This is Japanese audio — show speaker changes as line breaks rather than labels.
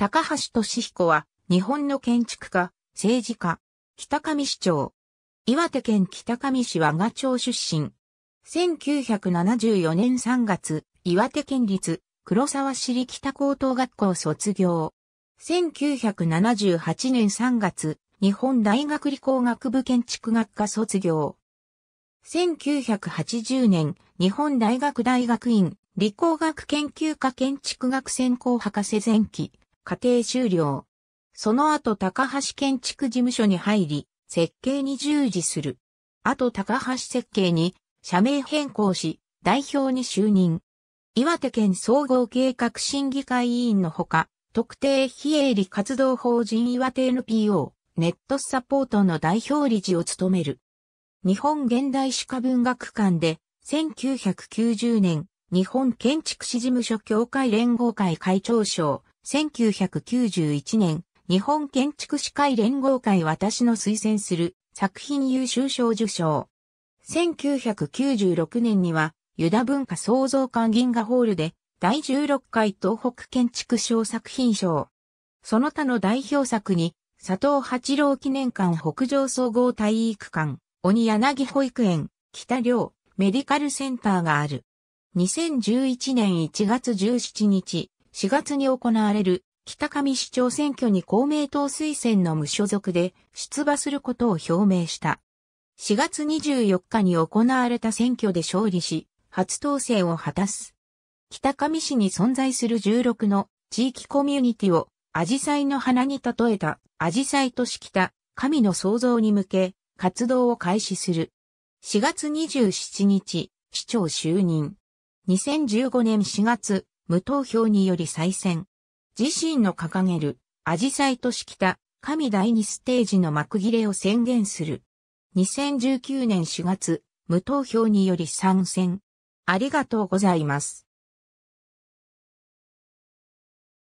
高橋俊彦は、日本の建築家、政治家、北上市長。岩手県北上市和賀町出身。1974年3月、岩手県立黒沢市北高等学校卒業。1978年3月、日本大学理工学部建築学科卒業。1980年、日本大学大学院理工学研究科建築学専攻博士前期、家庭終了。その後高橋建築事務所に入り、設計に従事する。後高橋設計に社名変更し、代表に就任。岩手県総合計画審議会委員のほか、特定非営利活動法人岩手 NPO ネットサポートの代表理事を務める。日本現代史家文学館で1990年日本建築士事務所協会連合会会長賞、1991年、日本建築士会連合会私の推薦する作品優秀賞受賞。1996年には、ユダ文化創造館銀河ホールで、第16回東北建築賞作品賞。その他の代表作に、佐藤八郎記念館北上総合体育館、鬼柳保育園、北寮、メディカルセンターがある。2011年1月17日、4月に行われる北上市長選挙に公明党推薦の無所属で出馬することを表明した。4月24日に行われた選挙で勝利し、初当選を果たす。北上市に存在する16の地域コミュニティをアジサイの花に例えたアジサイとし北、神の創造に向け活動を開始する。4月27日、市長就任。2015年4月、無投票により再選。自身の掲げる、アジサイとしきた、神第2ステージの幕切れを宣言する。2019年4月、無投票により参戦。ありがとうございます。